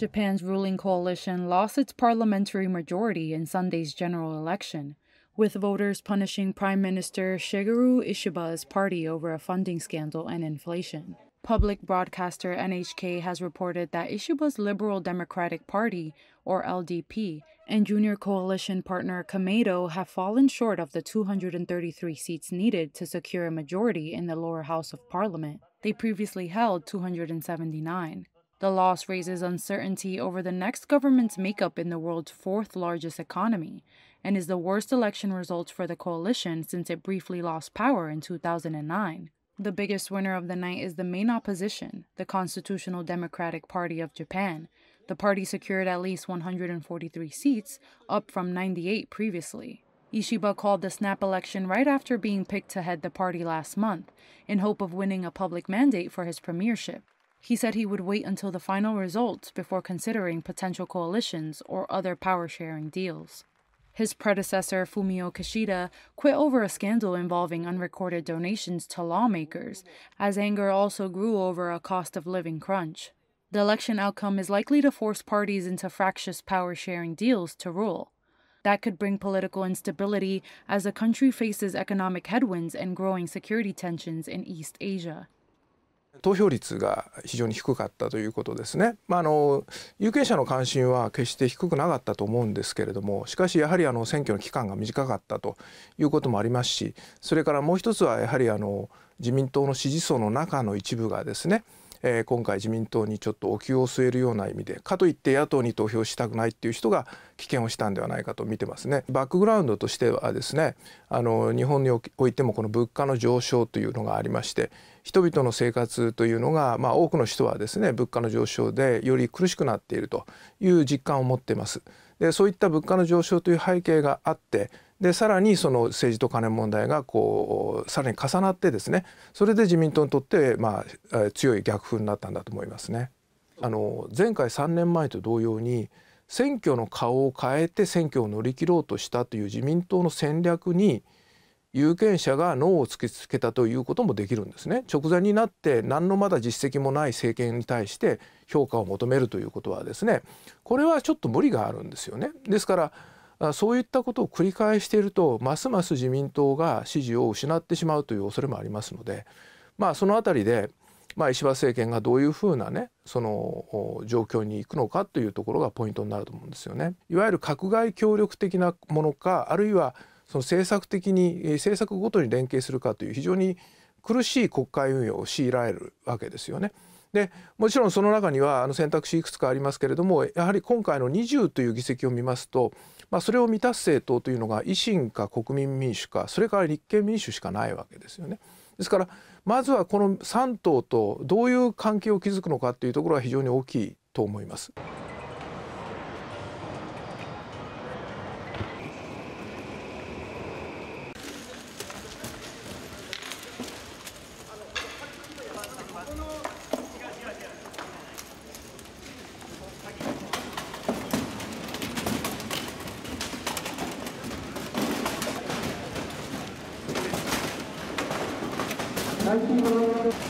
Japan's ruling coalition lost its parliamentary majority in Sunday's general election, with voters punishing Prime Minister Shigeru Ishiba's party over a funding scandal and inflation. Public broadcaster NHK has reported that Ishiba's Liberal Democratic Party, or LDP, and junior coalition partner Kamado have fallen short of the 233 seats needed to secure a majority in the lower house of parliament. They previously held 279. The loss raises uncertainty over the next government's makeup in the world's fourth largest economy and is the worst election result for the coalition since it briefly lost power in 2009. The biggest winner of the night is the main opposition, the Constitutional Democratic Party of Japan. The party secured at least 143 seats, up from 98 previously. Ishiba called the snap election right after being picked to head the party last month, in hope of winning a public mandate for his premiership. He said he would wait until the final results before considering potential coalitions or other power sharing deals. His predecessor, Fumio Kishida, quit over a scandal involving unrecorded donations to lawmakers, as anger also grew over a cost of living crunch. The election outcome is likely to force parties into fractious power sharing deals to rule. That could bring political instability as the country faces economic headwinds and growing security tensions in East Asia. 投票率が非常に低かったということですね、まあ、あの有権者の関心は決して低くなかったと思うんですけれどもしかしやはりあの選挙の期間が短かったということもありますしそれからもう一つはやはりあの自民党の支持層の中の一部がですねえー、今回自民党にちょっとお灸を据えるような意味でかといって野党に投票したくないっていう人が棄権をしたんではないかと見てますね。バックグラウンドとしてはですねあの日本においてもこの物価の上昇というのがありまして人々の生活というのが、まあ、多くの人はですね物価の上昇でより苦しくなっているという実感を持ってます。でそういった物価の上昇という背景があってでさらにその政治と金問題がこうさらに重なってですねそれで自民党にとって、まあ、強い逆風になったんだと思いますね。あの前回3年前と同様に選挙の顔を変えて選挙を乗り切ろうとしたという自民党の戦略に有権者が脳を突きつけたということもできるんですね直前になって何のまだ実績もない政権に対して評価を求めるということはですねこれはちょっと無理があるんですよねですからそういったことを繰り返しているとますます自民党が支持を失ってしまうという恐れもありますので、まあ、その辺りで、まあ、石破政権がどういうふうな、ね、その状況に行くのかというところがポイントになると思うんですよね。いわゆる閣外協力的なものかあるいはその政策的に政策ごとに連携するかという非常に苦しい国会運営を強いられるわけですよね。でもちろんその中にはあの選択肢いくつかありますけれどもやはり今回の20という議席を見ますと、まあ、それを満たす政党というのが維新か国民民主かそれから立憲民主しかないわけですよね。ですからまずはこの3党とどういう関係を築くのかというところが非常に大きいと思います。 화이팅!